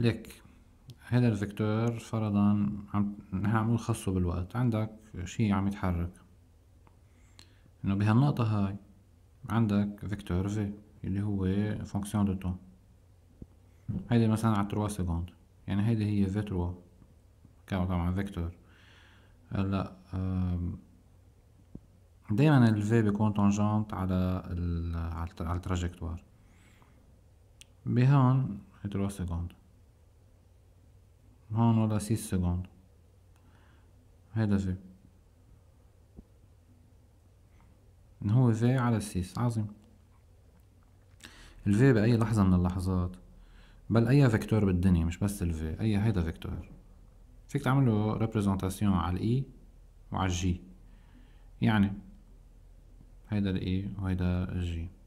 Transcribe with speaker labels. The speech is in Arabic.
Speaker 1: ليك هذا الفيكتور فرضا عم نحن عم نخصه بالوقت عندك شيء عم يتحرك انه بهالنقطة هاي عندك فيكتور في اللي هو فونكسيون دو طون هيدي مثلا على 3 سكوند يعني هيدي هي في 3 كما طبعا فيكتور هلا دايما الفي بيكون تونجونت على ال على التراجكتوار بهون 3 سكوند هون ولا سيس سكوند هيدا في هو في على السيس عظيم الفي بأي لحظة من اللحظات بل أي فيكتور بالدنيا مش بس الفي أي هيدا فيكتور فيك تعمل له ريبريزونتاسيون على الإي e وعلى الجي يعني هيدا الإي e وهيدا الجي